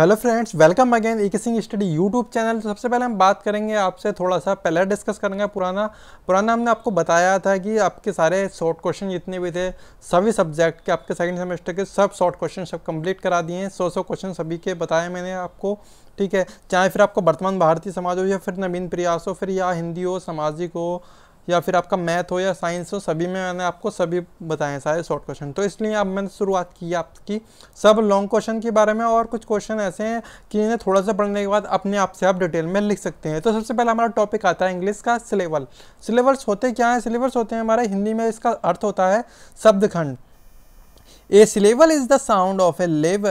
hello friends welcome again एक Singh study YouTube channel तो सबसे पहले हम बात करेंगे आपसे थोड़ा सा पहले डिस्कस करेंगे पुराना पुराना हमने आपको बताया था कि आपके सारे शॉर्ट क्वेश्चन जितने भी थे सभी सब्जेक्ट के आपके सेकंड सेमेस्टर के सब शॉर्ट क्वेश्चन सब कंप्लीट करा दिए हैं सौ सौ क्वेश्चन सभी के बताए मैंने आपको ठीक है चाहे फिर आपको वर्तमान भारतीय समाज हो या फिर नवीन प्रयास हो फिर या हिंदी हो सामाजिक हो या फिर आपका मैथ हो या साइंस हो सभी में मैंने आपको सभी बताए हैं सारे शॉर्ट क्वेश्चन तो इसलिए अब मैंने शुरुआत की आपकी सब लॉन्ग क्वेश्चन के बारे में और कुछ क्वेश्चन ऐसे हैं कि इन्हें थोड़ा सा पढ़ने के बाद अपने आप से आप डिटेल में लिख सकते हैं तो सबसे पहला हमारा टॉपिक आता है इंग्लिश का सिलेबल सिलेबस होते क्या है सिलेबस होते हैं हमारे हिंदी में इसका अर्थ होता है शब्दखंड a syllable is the sound of a live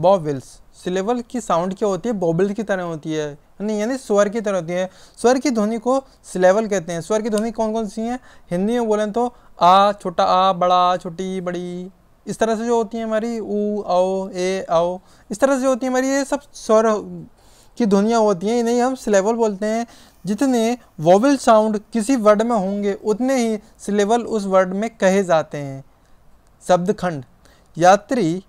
vowels syllable की साउंड क्या होती है बॉबल की तरह होती है नहीं यानी स्वर की तरह होती है स्वर की ध्वनि को सिलेबल कहते हैं स्वर की ध्वनि कौन कौन सी हैं हिंदी में बोलें तो आ छोटा आ बड़ा छोटी बड़ी इस तरह से जो होती है हमारी ऊ आओ ए आओ इस तरह से जो होती है हमारी ये सब स्वर की ध्वनियाँ होती हैं इन्हें हम सिलेबल बोलते हैं जितने वॉवल साउंड किसी वर्ड में होंगे उतने ही सिलेबल उस वर्ड में कहे जाते हैं शब्द खंड यात्री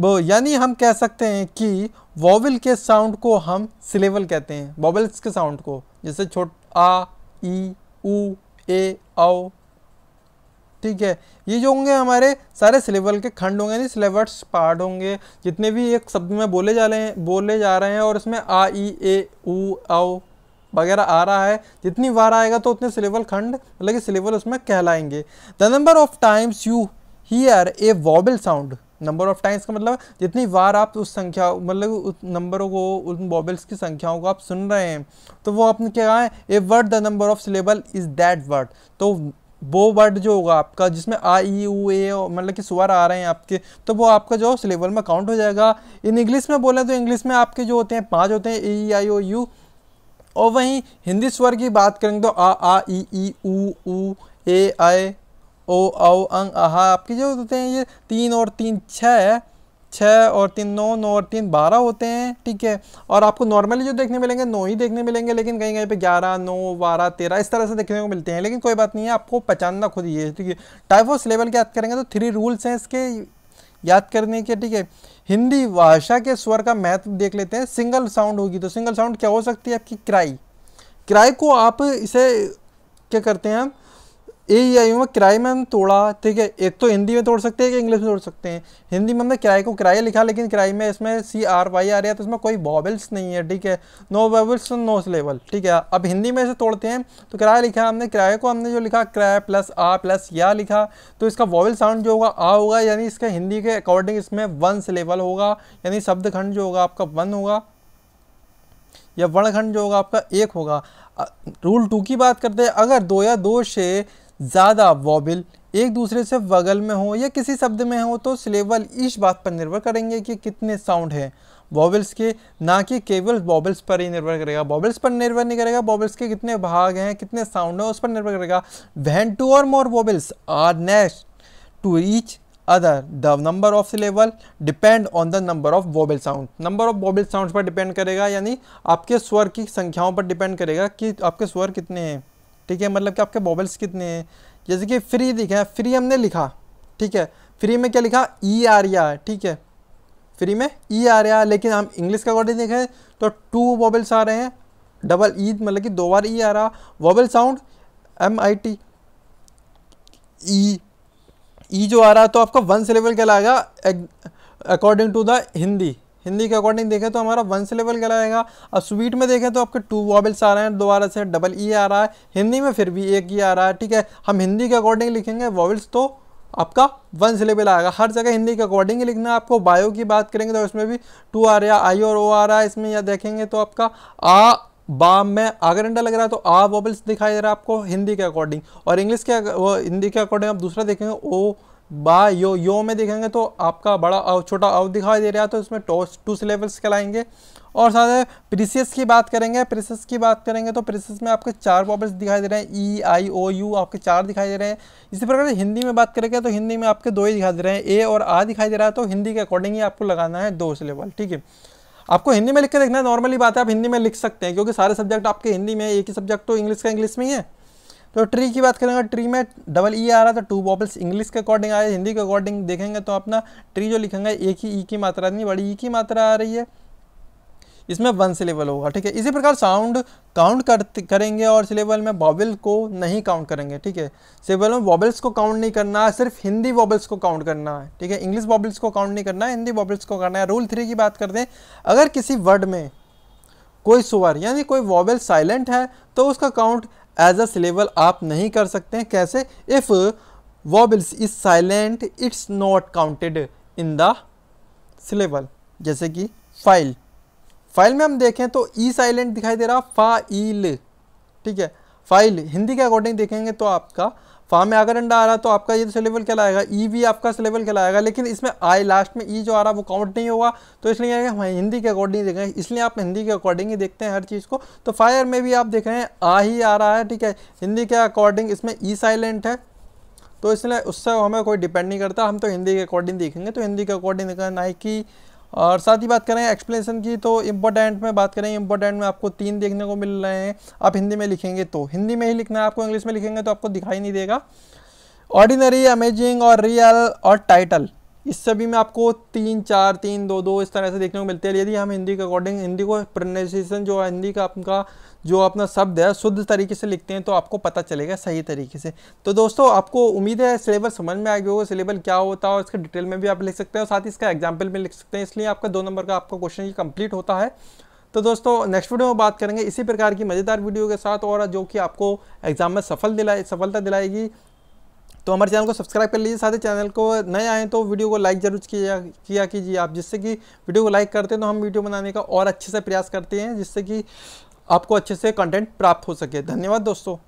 वो यानी हम कह सकते हैं कि वॉवल के साउंड को हम सिलेबल कहते हैं वॉवल्स के साउंड को जैसे छोट आ ई ऊ ए औ ठीक है ये जो होंगे हमारे सारे सिलेबल के खंड होंगे यानी सिलेबल्स पार्ट होंगे जितने भी एक शब्द में बोले जा रहे हैं बोले जा रहे हैं और इसमें आ ई ए ऊ औ वगैरह आ रहा है जितनी बार आएगा तो उतने सिलेबल खंड मतलब कि सिलेबल उसमें कहलाएंगे the number of times you hear a vowel sound number of times का मतलब जितनी बार आप उस संख्या मतलब उस नंबरों को उन वॉबल्स की संख्याओं को आप सुन रहे हैं तो वो आपने क्या कहा है a word the number of syllable is that word तो वो वर्ड जो होगा आपका जिसमें आ ई यू ए मतलब कि स्वर आ रहे हैं आपके तो वो आपका जो सिलेबल में काउंट हो जाएगा इन इंग्लिश में बोले तो इंग्लिश में आपके जो होते हैं पाँच होते हैं ए ई आई ओ यू और वहीं हिंदी स्वर की बात करेंगे तो आ आ ई ई ऊ ऊ ए आई ओ औ अंग आहा आपके जो होते हैं ये तीन और तीन छः छः और तीन नौ नौ और तीन बारह होते हैं ठीक है और आपको नॉर्मली जो देखने मिलेंगे नौ ही देखने मिलेंगे लेकिन कहीं कहीं पे ग्यारह नौ बारह तेरह इस तरह से देखने को मिलते हैं लेकिन कोई बात नहीं है आपको पहचानना खुद ही है ठीक है टाइफोस लेवल की याद करेंगे तो थ्री रूल्स हैं इसके याद करने के ठीक है हिंदी भाषा के स्वर का महत्व देख लेते हैं सिंगल साउंड होगी तो सिंगल साउंड क्या हो सकती है आपकी क्राई क्राई को आप इसे क्या करते हैं ए या यू किराए में हम तोड़ा ठीक है एक तो हिंदी में तोड़ सकते हैं कि इंग्लिश में तोड़ सकते हैं हिंदी में हमने किराए को किराया लिखा लेकिन किराए में इसमें सी आर वाई आ रहा है तो इसमें कोई वॉबल्स नहीं है ठीक है नो बॉबल्स नो सिलेबल ठीक है अब हिंदी में इसे तोड़ते हैं तो किराया लिखा हमने किराए को हमने जो लिखा किराया प्लस आ प्लस या लिखा तो इसका वॉबल साउंड जो होगा आ होगा यानी इसका हिंदी के अकॉर्डिंग इसमें वन सिलेबल होगा यानी शब्द खंड जो होगा आपका वन होगा या वर्णखंड जो होगा आपका एक होगा रूल टू की बात करते हैं अगर दो या दो से ज़्यादा वॉबिल एक दूसरे से वगल में हो या किसी शब्द में हो तो सिलेबल इस बात पर निर्भर करेंगे कि कितने साउंड हैं वॉबल्स के ना कि केवल बॉबल्स पर ही निर्भर करेगा बॉबल्स पर निर्भर नहीं करेगा बॉबल्स के कितने भाग हैं कितने साउंड हैं उस पर निर्भर करेगा वैन टू और more vowels are next to each other the number of syllable depend on the number of vowel sound number of vowel sound पर डिपेंड करेगा यानी आपके स्वर की संख्याओं पर डिपेंड करेगा कि आपके स्वर कितने हैं ठीक है मतलब कि आपके बॉबल्स कितने हैं जैसे कि फ्री दिखा फ्री हमने लिखा ठीक है फ्री में क्या लिखा ई आर या ठीक है फ्री में ई आ रहा है लेकिन हम इंग्लिश का अकॉर्डिंग देखें तो टू वॉबल्स आ रहे हैं डबल ई e, मतलब कि दो बार ई e आ रहा vowel sound M I T E E जो आ रहा है तो आपका वन सिलेबल क्या लाएगा according to the Hindi Hindi के अकॉर्डिंग देखें तो हमारा वन सिलेबल कहलाएगा और स्वीट में देखें तो आपके टू वॉबल्स आ रहे हैं दोबारा से डबल ई e आ रहा है हिंदी में फिर भी एक ई e आ रहा है ठीक है हम हिंदी के अकॉर्डिंग लिखेंगे वॉबल्स तो आपका वन सिलेबल आएगा हर जगह हिंदी के अकॉर्डिंग ही लिखना है आपको बायो की बात करेंगे तो उसमें भी टू आ रहा है आई और ओ आ रहा है इसमें या देखेंगे तो आपका आ बा में अगर अंडा लग रहा है तो आ वॉबल्स दिखाई दे रहा है आपको हिंदी के अकॉर्डिंग और इंग्लिश के हिंदी के अकॉर्डिंग आप दूसरा देखेंगे ओ बा यो यो में देखेंगे तो आपका बड़ा आव, छोटा आउट दिखाई दे रहा है तो इसमें टोस टू सिलेबल्स कहलाएंगे और साथ प्रीसीस की बात करेंगे प्रीसीस की बात करेंगे तो प्रीसीस में आपके चार वॉबल्स दिखाई दे रहे हैं ई आई ओ यू आपके चार दिखाई दे रहे हैं इसी प्रकार हिंदी में बात करेंगे तो हिंदी में आपके दो ही दिखाई दे रहे हैं ए और आ दिखाई दे रहा है तो हिंदी के अकॉर्डिंग ही आपको लगाना है दो सिलेबल ठीक है आपको हिंदी में लिख के देखना है नॉर्मली बात है आप हिंदी में लिख सकते हैं क्योंकि सारे सब्जेक्ट आपके हिंदी में एक ही सब्जेक्ट तो इंग्लिश का इंग्लिश में ही है तो ट्री की बात करेंगे ट्री में डबल ई e आ रहा था टू बॉबल्स इंग्लिश के अकॉर्डिंग आए हिंदी के अकॉर्डिंग देखेंगे तो अपना ट्री जो लिखेंगे एक ही ई e की मात्रा नहीं बड़ी ई e की मात्रा आ रही है इसमें वन सिलेबल होगा ठीक है इसी प्रकार साउंड काउंट करेंगे और सिलेबल में बॉबल को नहीं काउंट करेंगे ठीक है सिलेबल में बॉबल्स को काउंट नहीं करना है सिर्फ हिंदी वॉबल्स को काउंट करना है ठीक है इंग्लिश बॉबल्स को काउंट नहीं करना है हिंदी बॉबल्स को करना है रूल थ्री की बात करते हैं अगर किसी वर्ड में कोई स्वर यानी कोई वॉबल साइलेंट है तो उसका काउंट एज अ सिलेबल आप नहीं कर सकते हैं कैसे if vowels is silent it's not counted in the syllable जैसे कि फाइल फाइल में हम देखें तो ई e साइलेंट दिखाई दे रहा फाइल ठीक है फाइल हिंदी के अकॉर्डिंग देखेंगे तो आपका फार्म में अगर अंडा आ रहा तो आपका ये तो सिलेबल कहलाएगा ई e भी आपका सिलेबल कहलाएगा लेकिन इसमें आई लास्ट में ई e जो आ रहा वो काउंट नहीं होगा तो इसलिए हम हिंदी के अकॉर्डिंग देखेंगे इसलिए आप हिंदी के अकॉर्डिंग ही देखते हैं हर चीज़ को तो फायर में भी आप देख रहे हैं आ ही आ रहा है ठीक है हिंदी के अकॉर्डिंग इसमें ई e साइलेंट है तो इसलिए उससे हमें कोई डिपेंड नहीं करता हम तो हिंदी के अकॉर्डिंग देखेंगे तो हिंदी के अकॉर्डिंग देखा नाइकी और साथ ही बात करें एक्सप्लेनेशन की तो इम्पोर्टेंट में बात करें इम्पोर्टेंट में आपको तीन देखने को मिल रहे हैं आप हिंदी में लिखेंगे तो हिंदी में ही लिखना है आपको इंग्लिश में लिखेंगे तो आपको दिखाई नहीं देगा ऑर्डिनरी अमेजिंग और रियल और टाइटल इस सभी में आपको तीन चार तीन दो दो इस तरह से देखने को मिलते हैं यदि हम हिंदी के अकॉर्डिंग हिंदी को प्रोनाउंसिएशन जो हिंदी का आपका जो अपना शब्द है शुद्ध तरीके से लिखते हैं तो आपको पता चलेगा सही तरीके से तो दोस्तों आपको उम्मीद है सिलेबस समझ में आ गया होगा सिलेबस क्या होता है और इसके डिटेल में भी आप लिख सकते हैं और साथ ही इसका एग्जाम्पल भी लिख सकते हैं इसलिए आपका दो नंबर का आपका क्वेश्चन ये कंप्लीट होता है तो दोस्तों नेक्स्ट वीडियो में बात करेंगे इसी प्रकार की मज़ेदार वीडियो के साथ और जो कि आपको एग्जाम में सफल दिलाए सफलता दिलाएगी तो हमारे चैनल को सब्सक्राइब कर लीजिए साथ ही चैनल को नए आए तो वीडियो को लाइक जरूर किया किया कीजिए आप जिससे कि वीडियो को लाइक करते हैं तो हम वीडियो बनाने का और अच्छे से प्रयास करते हैं जिससे कि आपको अच्छे से कंटेंट प्राप्त हो सके धन्यवाद दोस्तों